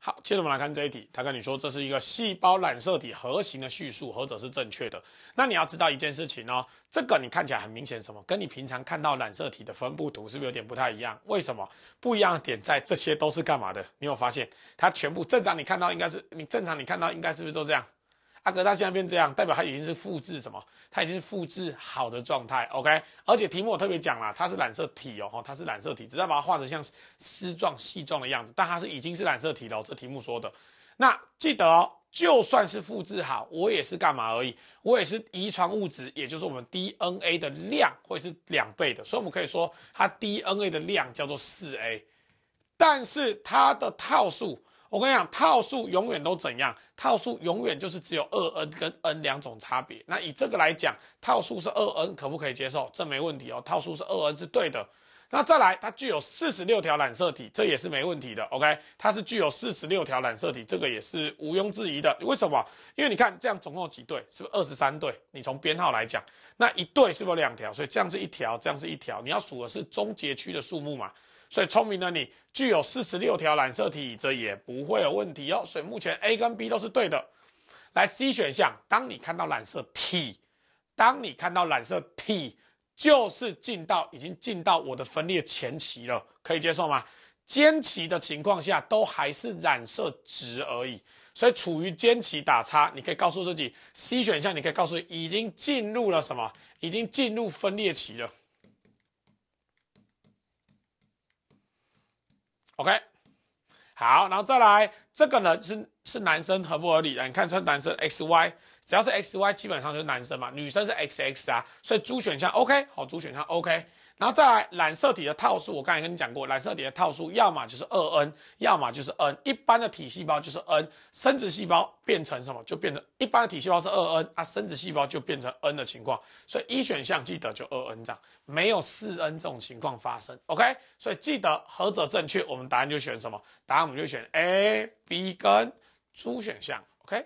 好，接着我们来看这一题。他跟你说这是一个细胞染色体核型的叙述，何者是正确的？那你要知道一件事情哦，这个你看起来很明显什么？跟你平常看到染色体的分布图是不是有点不太一样？为什么不一样的点在这些都是干嘛的？你有发现它全部正常？你看到应该是你正常你看到应该是不是都这样？阿格他现在变这样，代表他已经是复制什么？他已经是复制好的状态，OK？而且题目我特别讲了，它是染色体哦，它是染色体，只要把它画成像丝状、细状的样子，但它是已经是染色体了。这题目说的，那记得哦，就算是复制好，我也是干嘛而已？我也是遗传物质，也就是我们 DNA 的量会是两倍的，所以我们可以说它 DNA 的量叫做四 A，但是它的套数。我跟你讲，套数永远都怎样？套数永远就是只有二 n 跟 n 两种差别。那以这个来讲，套数是二 n 可不可以接受？这没问题哦，套数是二 n 是对的。那再来，它具有四十六条染色体，这也是没问题的。OK，它是具有四十六条染色体，这个也是毋庸置疑的。为什么？因为你看这样总共有几对？是不是二十三对？你从编号来讲，那一对是不是两条？所以这样是一条，这样是一条，你要数的是终结区的数目嘛？所以聪明的你具有四十六条染色体，这也不会有问题哦。所以目前 A 跟 B 都是对的。来 C 选项，当你看到染色体，当你看到染色体，就是进到已经进到我的分裂前期了，可以接受吗？间期的情况下都还是染色值而已，所以处于间期打叉，你可以告诉自己 C 选项，你可以告诉已经进入了什么？已经进入分裂期了。OK，好，然后再来这个呢是是男生合不合理啊？你看这男生 XY，只要是 XY 基本上就是男生嘛，女生是 XX 啊，所以主选项 OK，好，主选项 OK。然后再来染色体的套数，我刚才跟你讲过，染色体的套数要么就是二 n，要么就是 n。一般的体细胞就是 n，生殖细胞变成什么就变成一般的体细胞是二 n 啊，生殖细胞就变成 n 的情况。所以一选项记得就二 n 这样，没有四 n 这种情况发生。OK，所以记得何者正确，我们答案就选什么？答案我们就选 A、B 跟 C 选项。OK。